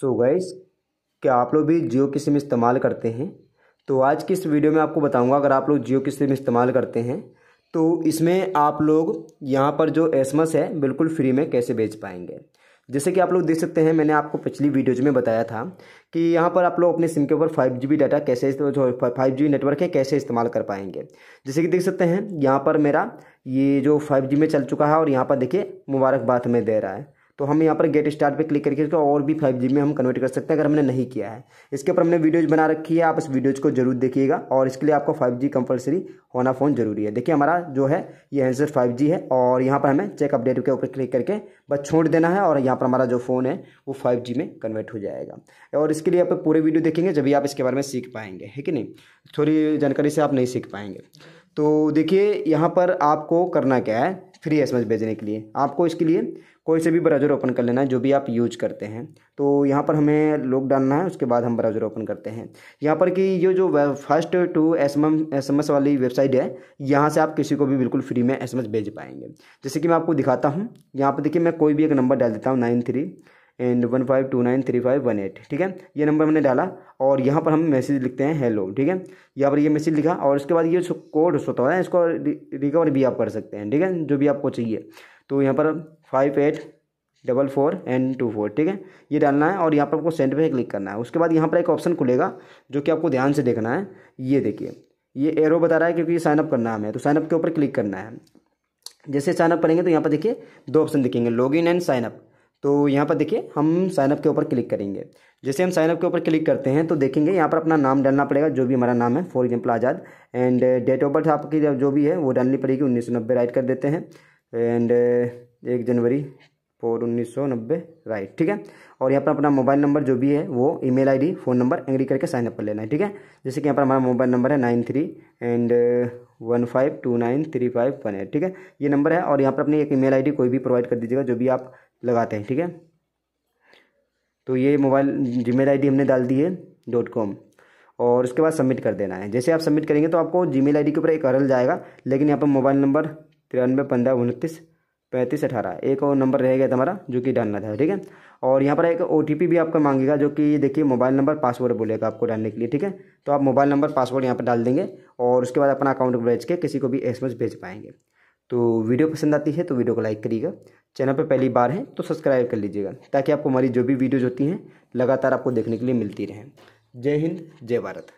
so guys क्या आप लोग भी जियो की सिम इस्तेमाल करते हैं तो आज की इस वीडियो में आपको बताऊंगा अगर आप लोग जियो की सिम इस्तेमाल करते हैं तो इसमें आप लोग यहाँ पर जो एस है बिल्कुल फ्री में कैसे भेज पाएंगे जैसे कि आप लोग देख सकते हैं मैंने आपको पिछली वीडियोज में बताया था कि यहाँ पर आप लोग अपने सिम के ऊपर फाइव जी डाटा कैसे जो फाइव जी नेटवर्क है कैसे इस्तेमाल कर पाएंगे जैसे कि देख सकते हैं यहाँ पर मेरा ये जो फाइव जी में चल चुका है और यहाँ पर देखिए मुबारकबाद में दे रहा है तो हम यहाँ पर गेट स्टार्ट पे क्लिक करके इसको और भी फाइव जी में हम कन्वर्ट कर सकते हैं अगर हमने नहीं किया है इसके ऊपर हमने वीडियोज बना रखी है आप इस वीडियोज को जरूर देखिएगा और इसके लिए आपको फाइव जी कंपलसरी होना फ़ोन जरूरी है देखिए हमारा जो है ये हैंडसेट फाइव जी है और यहाँ पर हमें चेक अपडेट के ऊपर क्लिक करके बस छोड़ देना है और यहाँ पर हमारा जो फ़ोन है वो फाइव जी में कन्वर्ट हो जाएगा और इसके लिए आप पूरे वीडियो देखेंगे जब आप इसके बारे में सीख पाएंगे है कि नहीं थोड़ी जानकारी से आप नहीं सीख पाएंगे तो देखिए यहाँ पर आपको करना क्या है फ्री एस भेजने के लिए आपको इसके लिए कोई से भी ब्राउज़र ओपन कर लेना है जो भी आप यूज करते हैं तो यहाँ पर हमें लोग डालना है उसके बाद हम ब्राउज़र ओपन करते हैं यहाँ पर कि ये जो फर्स्ट टू एस एम वाली वेबसाइट है यहाँ से आप किसी को भी बिल्कुल फ्री में एस भेज पाएंगे जैसे कि मैं आपको दिखाता हूँ यहाँ पर देखिए मैं कोई भी एक नंबर डाल देता हूँ nine three and one five two nine three five one eight ठीक है ये नंबर हमने डाला और यहाँ पर हम मैसेज लिखते हैं हेलो ठीक है यहाँ पर ये मैसेज लिखा और इसके बाद ये कोड होता है इसको रिकवर भी आप कर सकते हैं ठीक है जो भी आपको चाहिए तो यहाँ पर five eight double four and two four ठीक है ये डालना है और यहाँ पर आपको सेंड पे क्लिक करना है उसके बाद यहाँ पर एक ऑप्शन खुलेगा जो कि आपको ध्यान से देखना है ये देखिए ये एरो बता रहा है क्योंकि साइनअप करना है हमें तो साइनअप के ऊपर क्लिक करना है जैसे साइनअप करेंगे तो यहाँ पर देखिए दो ऑप्शन दिखेंगे इन एंड साइनअप तो यहाँ पर देखिए हम साइनअप के ऊपर क्लिक करेंगे जैसे हम साइनअप के ऊपर क्लिक करते हैं तो देखेंगे यहाँ पर अपना नाम डालना पड़ेगा जो भी हमारा नाम है for example Azad and date of birth आपकी जो भी है वो डालनी पड़ेगी उन्नीस सौ नब्बे राइट कर देते हैं एंड uh, एक जनवरी फोर उन्नीस सौ नब्बे राइट ठीक है और यहाँ पर अपना मोबाइल नंबर जो भी है वो ईमेल आईडी फ़ोन नंबर एंग्री करके साइनअप कर लेना है ठीक है जैसे कि यहाँ पर हमारा मोबाइल नंबर है nine three and one five two nine three five one eight ठीक है ये नंबर है और यहाँ पर अपनी एक ईमेल आईडी कोई भी प्रोवाइड कर दीजिएगा जो भी आप लगाते हैं ठीक है तो ये मोबाइल जीमेल आईडी हमने डाल दी है डॉट कॉम और उसके बाद सबमिट कर देना है जैसे आप सबमिट करेंगे तो आपको जीमेल आईडी के ऊपर एक अरल जाएगा लेकिन यहाँ पर मोबाइल नंबर तिरानवे पंद्रह उनतीस पैंतीस अठारह एक और नंबर रह गया जो कि डालना था ठीक है और यहाँ पर एक ओ भी आपका मांगेगा जो कि देखिए मोबाइल नंबर पासवर्ड बोलेगा आपको डालने के लिए ठीक है तो आप मोबाइल नंबर पासवर्ड यहाँ पर डाल देंगे और उसके बाद अपना अकाउंट भेज के किसी को भी एस भेज पाएंगे तो वीडियो पसंद आती है तो वीडियो को लाइक करिएगा चैनल पर पहली बार हैं तो सब्सक्राइब कर लीजिएगा ताकि आपको हमारी जो भी वीडियोज़ होती हैं लगातार आपको देखने के लिए मिलती रहें जय हिंद जय भारत